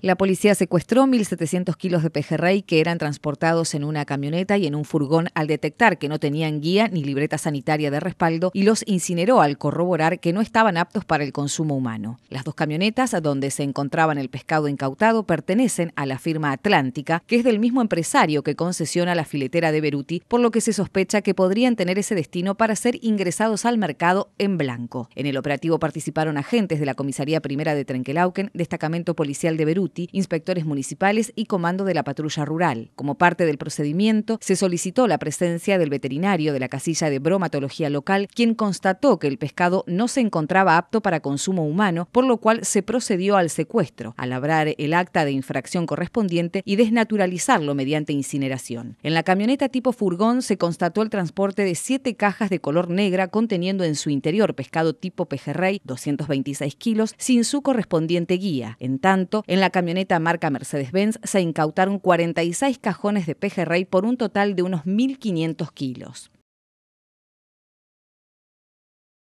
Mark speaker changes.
Speaker 1: La policía secuestró 1.700 kilos de pejerrey que eran transportados en una camioneta y en un furgón al detectar que no tenían guía ni libreta sanitaria de respaldo y los incineró al corroborar que no estaban aptos para el consumo humano. Las dos camionetas donde se encontraban el pescado incautado pertenecen a la firma Atlántica, que es del mismo empresario que concesiona la filetera de Beruti, por lo que se sospecha que podrían tener ese destino para ser ingresados al mercado en blanco. En el operativo participaron agentes de la Comisaría Primera de Trenquelauquen, destacamento policial de Beruti, inspectores municipales y comando de la patrulla rural. Como parte del procedimiento, se solicitó la presencia del veterinario de la casilla de bromatología local, quien constató que el pescado no se encontraba apto para consumo humano, por lo cual se procedió al secuestro, a labrar el acta de infracción correspondiente y desnaturalizarlo mediante incineración. En la camioneta tipo furgón se constató el transporte de siete cajas de color negra conteniendo en su interior pescado tipo pejerrey, 226 kilos, sin su correspondiente guía. En tanto, en la camioneta marca Mercedes-Benz se incautaron 46 cajones de pejerrey por un total de unos 1.500 kilos.